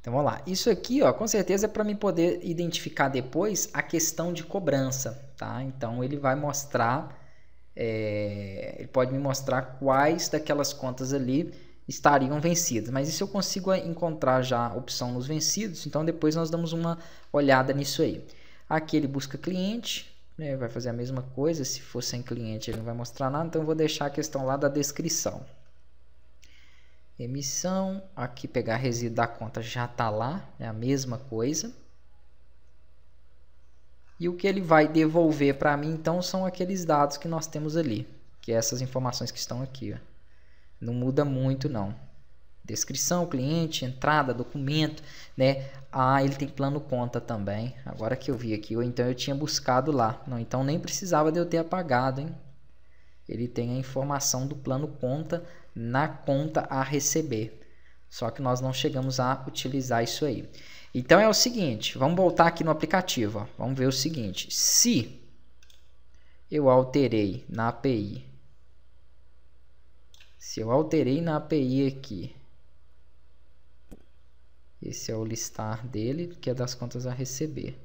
Então vamos lá. Isso aqui, ó, com certeza é para me poder identificar depois a questão de cobrança, tá? Então ele vai mostrar, é, ele pode me mostrar quais daquelas contas ali estariam vencidas. Mas isso eu consigo encontrar já a opção nos vencidos, então depois nós damos uma olhada nisso aí. Aqui ele busca cliente, né? vai fazer a mesma coisa, se for sem cliente ele não vai mostrar nada, então eu vou deixar a questão lá da descrição. Emissão, aqui pegar resíduo da conta já está lá, é a mesma coisa. E o que ele vai devolver para mim, então, são aqueles dados que nós temos ali, que é essas informações que estão aqui. Ó. Não muda muito, não. Descrição, cliente, entrada, documento, né? Ah, ele tem plano conta também. Agora que eu vi aqui, ou então eu tinha buscado lá. Não, então nem precisava de eu ter apagado, hein? Ele tem a informação do plano conta na conta a receber. Só que nós não chegamos a utilizar isso aí. Então é o seguinte, vamos voltar aqui no aplicativo, ó. vamos ver o seguinte, se eu alterei na API, se eu alterei na API aqui, esse é o listar dele, que é das contas a receber.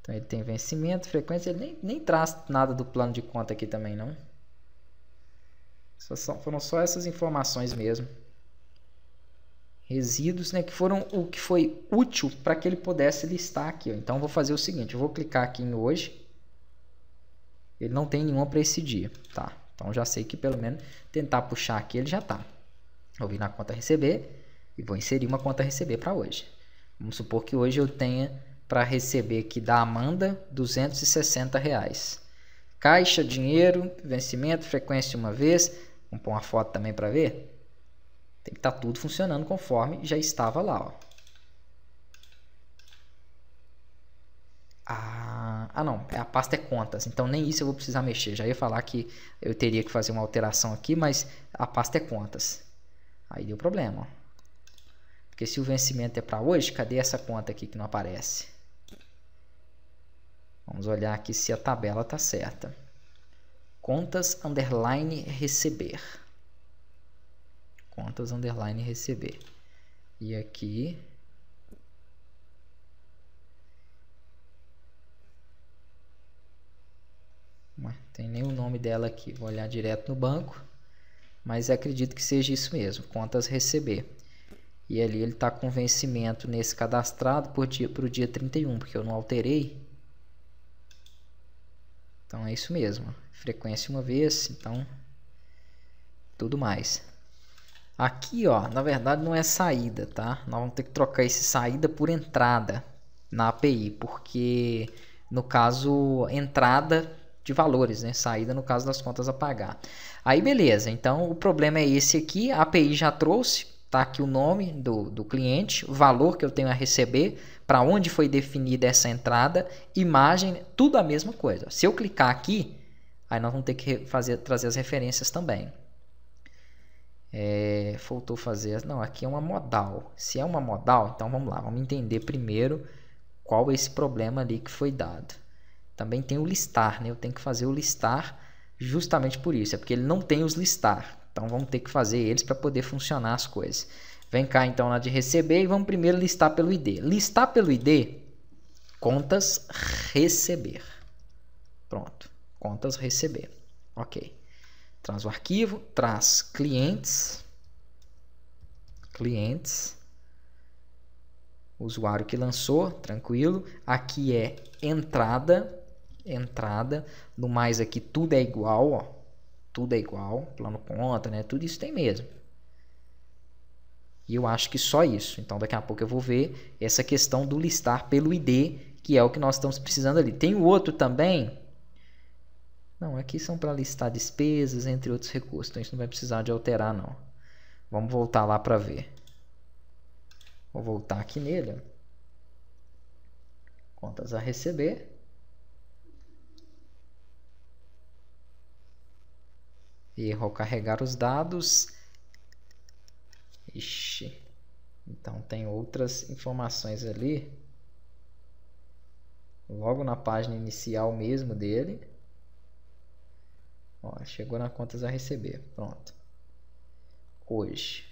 Então ele tem vencimento, frequência, ele nem, nem traz nada do plano de conta aqui também não foram só essas informações mesmo. Resíduos, né, que foram o que foi útil para que ele pudesse listar aqui. Ó. Então, vou fazer o seguinte, eu vou clicar aqui em hoje. Ele não tem nenhuma para esse dia, tá? Então, já sei que pelo menos tentar puxar aqui ele já tá. vou vir na conta receber e vou inserir uma conta receber para hoje. Vamos supor que hoje eu tenha para receber aqui da Amanda 260 reais. Caixa, dinheiro, vencimento, frequência uma vez, Vamos pôr uma foto também para ver. Tem que estar tá tudo funcionando conforme já estava lá. Ó. Ah, ah, não, é, a pasta é contas, então nem isso eu vou precisar mexer. Já ia falar que eu teria que fazer uma alteração aqui, mas a pasta é contas. Aí deu problema. Ó. Porque se o vencimento é para hoje, cadê essa conta aqui que não aparece? Vamos olhar aqui se a tabela está certa contas underline receber. Contas underline receber. E aqui não tem nem o nome dela aqui. Vou olhar direto no banco. Mas acredito que seja isso mesmo. Contas receber. E ali ele está com vencimento nesse cadastrado para o dia, dia 31, porque eu não alterei. Então é isso mesmo. Frequência uma vez, então tudo mais. Aqui, ó, na verdade não é saída, tá? Nós vamos ter que trocar esse saída por entrada na API, porque no caso entrada de valores, né? Saída no caso das contas a pagar. Aí beleza. Então o problema é esse aqui, a API já trouxe Está aqui o nome do, do cliente, o valor que eu tenho a receber, para onde foi definida essa entrada, imagem, tudo a mesma coisa. Se eu clicar aqui, aí nós vamos ter que fazer, trazer as referências também. É, faltou fazer. Não, aqui é uma modal. Se é uma modal, então vamos lá, vamos entender primeiro qual é esse problema ali que foi dado. Também tem o listar, né? Eu tenho que fazer o listar justamente por isso, é porque ele não tem os listar. Então vamos ter que fazer eles para poder funcionar as coisas. Vem cá então na de receber e vamos primeiro listar pelo ID. Listar pelo ID, contas receber. Pronto, contas receber. Ok. Traz o arquivo, traz clientes, clientes, usuário que lançou, tranquilo. Aqui é entrada, entrada. No mais aqui tudo é igual, ó tudo é igual, plano conta, né? Tudo isso tem mesmo. E eu acho que só isso. Então daqui a pouco eu vou ver essa questão do listar pelo ID, que é o que nós estamos precisando ali. Tem o outro também. Não, aqui são para listar despesas, entre outros recursos. Então isso não vai precisar de alterar não. Vamos voltar lá para ver. Vou voltar aqui nele. Contas a receber. Erro carregar os dados. Ixi. Então tem outras informações ali. Logo na página inicial mesmo dele. Ó, chegou na contas a receber. Pronto. Hoje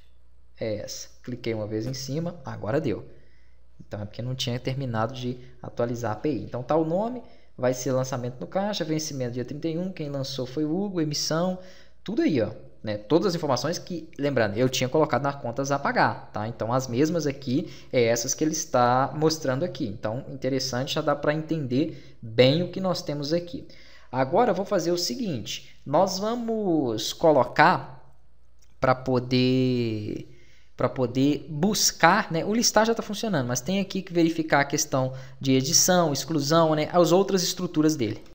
é essa. Cliquei uma vez em cima, agora deu. Então é porque não tinha terminado de atualizar a API. Então tá o nome, vai ser lançamento no caixa, vencimento dia 31, quem lançou foi o Hugo, emissão, tudo aí, ó. Né, todas as informações que, lembrando, eu tinha colocado nas contas a pagar, tá? Então, as mesmas aqui, é essas que ele está mostrando aqui. Então, interessante, já dá para entender bem o que nós temos aqui. Agora, eu vou fazer o seguinte, nós vamos colocar para poder para poder buscar, né? O listar já está funcionando, mas tem aqui que verificar a questão de edição, exclusão, né? As outras estruturas dele.